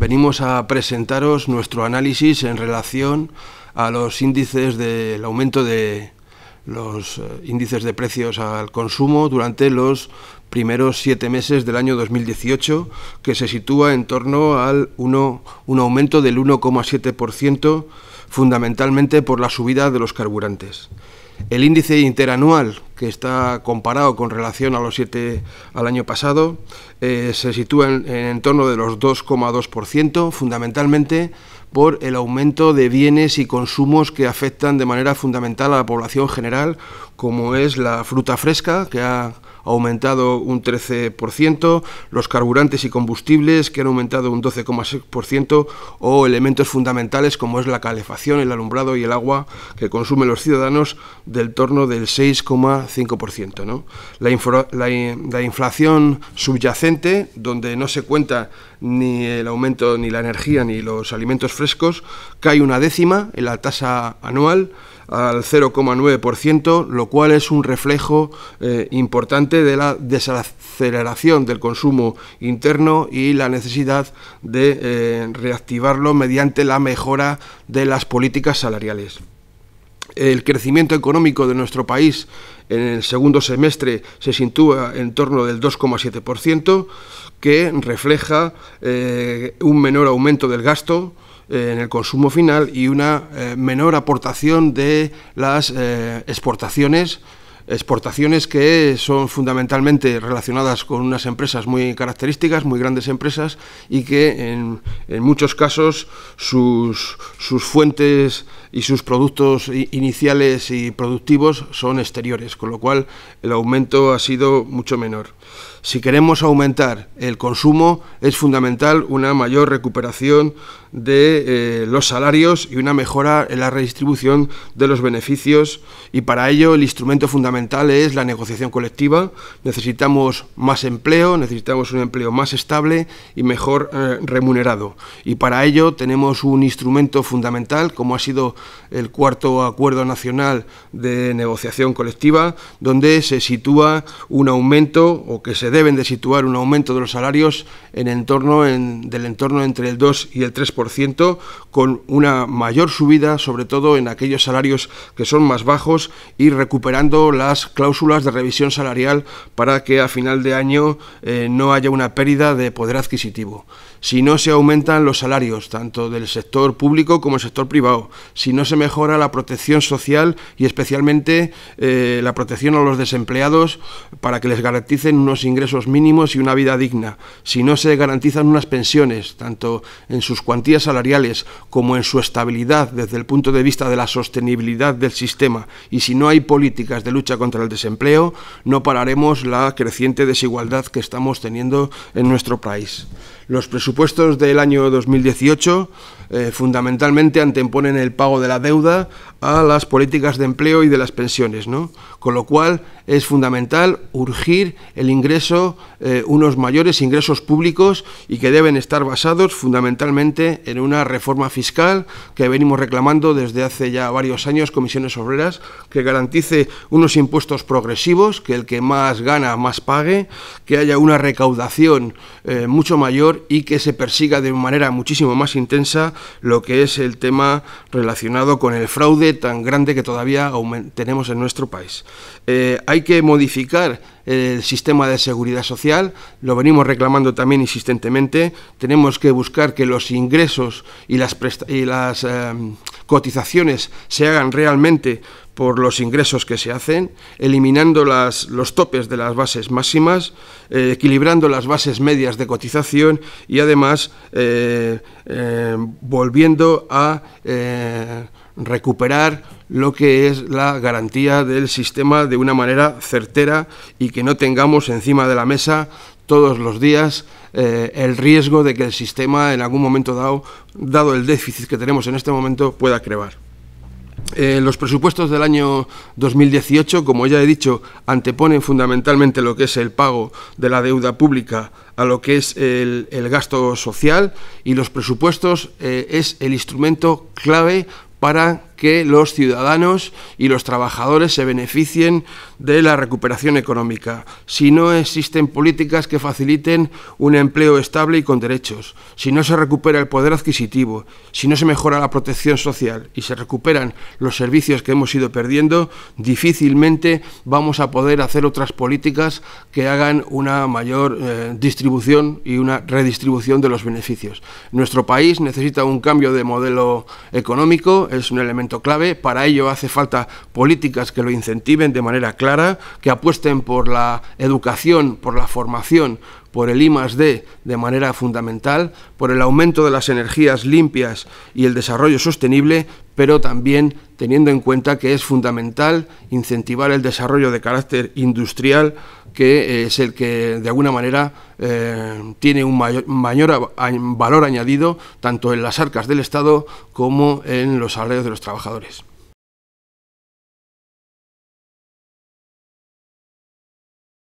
venimos a presentaros nuestro análisis en relación a los índices del aumento de los eh, índices de precios al consumo durante los primeros siete meses del año 2018, que se sitúa en torno al 1, un aumento del 1,7%, fundamentalmente por la subida de los carburantes. El índice interanual, que está comparado con relación a los siete al año pasado, eh, se sitúa en, en, torno de los 2,2%, fundamentalmente por el aumento de bienes y consumos que afectan de manera fundamental a la población general, como es la fruta fresca, que ha ha aumentado un 13%, los carburantes y combustibles que han aumentado un 12,6% o elementos fundamentales como es la calefacción, el alumbrado y el agua que consumen los ciudadanos del torno del 6,5%. ¿no? La, la inflación subyacente, donde no se cuenta ni el aumento, ni la energía, ni los alimentos frescos, cae una décima en la tasa anual al 0,9%, lo cual es un reflejo eh, importante de la desaceleración del consumo interno y la necesidad de eh, reactivarlo mediante la mejora de las políticas salariales. El crecimiento económico de nuestro país en el segundo semestre se sitúa en torno del 2,7%, que refleja eh, un menor aumento del gasto, eh, en el consumo final y una eh, menor aportación de las eh, exportaciones exportaciones que son fundamentalmente relacionadas con unas empresas muy características, muy grandes empresas, y que en, muchos casos sus, sus, fuentes y sus productos iniciales y productivos son exteriores, con lo cual el aumento ha sido mucho menor. Si queremos aumentar el consumo, es fundamental una mayor recuperación de eh, los salarios y una mejora en la redistribución de los beneficios, y para ello el instrumento fundamental es la negociación colectiva. Necesitamos más empleo, necesitamos un empleo más estable y mejor eh, remunerado. Y para ello tenemos un instrumento fundamental, como ha sido el cuarto Acuerdo Nacional de Negociación Colectiva, donde se sitúa un aumento, o que se deben de situar un aumento de los salarios en entorno, en, del entorno entre el 2 y el 3%, con una mayor subida, sobre todo en aquellos salarios que son más bajos y recuperando la cláusulas de revisión salarial para que a final de año eh, no haya una pérdida de poder adquisitivo. Si no se aumentan los salarios, tanto del sector público como el sector privado, si no se mejora la protección social y especialmente eh, la protección a los desempleados para que les garanticen unos ingresos mínimos y una vida digna, si no se garantizan unas pensiones, tanto en sus cuantías salariales como en su estabilidad desde el punto de vista de la sostenibilidad del sistema, y si no hay políticas de lucha contra el desempleo, no pararemos la creciente desigualdad que estamos teniendo en nuestro país. Los presupuestos del año 2018 eh, fundamentalmente anteponen el pago de la deuda a las políticas de empleo y de las pensiones, ¿no? con lo cual es fundamental urgir el ingreso, eh, unos mayores ingresos públicos y que deben estar basados fundamentalmente en una reforma fiscal que venimos reclamando desde hace ya varios años comisiones obreras, que garantice unos impuestos progresivos, que el que más gana más pague, que haya una recaudación eh, mucho mayor y que se persiga de manera muchísimo más intensa lo que es el tema relacionado con el fraude tan grande que todavía tenemos en nuestro país. Eh, hay que modificar el sistema de seguridad social, lo venimos reclamando también insistentemente, tenemos que buscar que los ingresos y las, eh, cotizaciones se hagan realmente por los ingresos que se hacen, eliminando los topes de las bases máximas, eh, equilibrando las bases medias de cotización y además eh, volviendo a recuperar lo que es la garantía del sistema de una manera certera y que no tengamos encima de la mesa todos los días eh, el riesgo de que el sistema en algún momento dado, dado el déficit que tenemos en este momento, pueda crevar. Eh, los presupuestos del año 2018, como ya he dicho, anteponen fundamentalmente lo que es el pago de la deuda pública a lo que es el, gasto social y los presupuestos eh, es el instrumento clave para que los ciudadanos y los trabajadores se beneficien de la recuperación económica, si no existen políticas que faciliten un empleo estable y con derechos, si no se recupera el poder adquisitivo, si no se mejora la protección social y se recuperan los servicios que hemos ido perdiendo, difícilmente vamos a poder hacer otras políticas que hagan una mayor eh, distribución y una redistribución de los beneficios. Nuestro país necesita un cambio de modelo económico, es un elemento clave. Para ello hace falta políticas que lo incentiven de manera clara, que apuesten por la educación, por la formación, por el I D de manera fundamental, por el aumento de las energías limpias y el desarrollo sostenible, pero también teniendo en cuenta que es fundamental incentivar el desarrollo de carácter industrial que eh, es el que de alguna manera eh, tiene un mayor, valor añadido tanto en las arcas del Estado como en los salarios de los trabajadores.